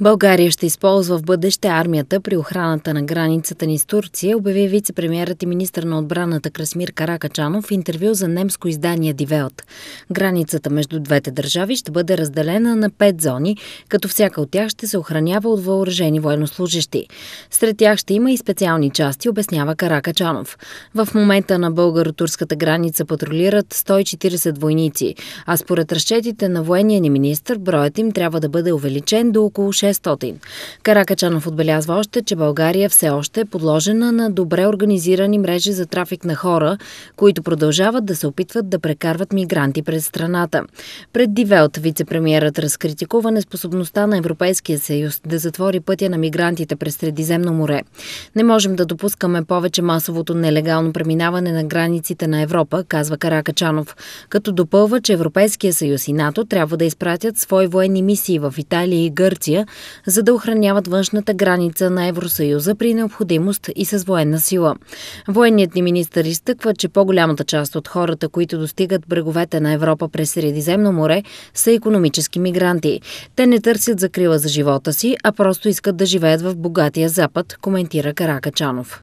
България ще използва в бъдеще армията при охраната на границата ни с Турция, обяви вице-премьерът и министр на отбраната Красмир Каракачанов в интервю за немско издание Дивелт. Границата между двете държави ще бъде разделена на пет зони, като всяка от тях ще се охранява от въоръжени военнослужащи. Сред тях ще има и специални части, обяснява Каракачанов. В момента на българо-турската граница патрулират 140 войници, а според разчетите на военния ни министр, броят им трябва да бъде увеличен до около 6 600. Каракачанов отбелязва още, че България все още е подложена на добре организирани мрежи за трафик на хора, които продължават да се опитват да прекарват мигранти през страната. Пред Дивелт вице-премьерът разкритикува неспособността на Европейския съюз да затвори пътя на мигрантите през Средиземно море. Не можем да допускаме повече масовото нелегално преминаване на границите на Европа, казва Каракачанов, като допълва, че Европейския съюз и НАТО трябва да изпратят свои военни мисии в Италия и Гърция, за да охраняват външната граница на Евросъюза при необходимост и с военна сила. Военният ни министр изтъква, че по-голямата част от хората, които достигат бреговете на Европа през Средиземно море, са економически мигранти. Те не търсят закрила за живота си, а просто искат да живеят в богатия Запад, коментира Каракачанов.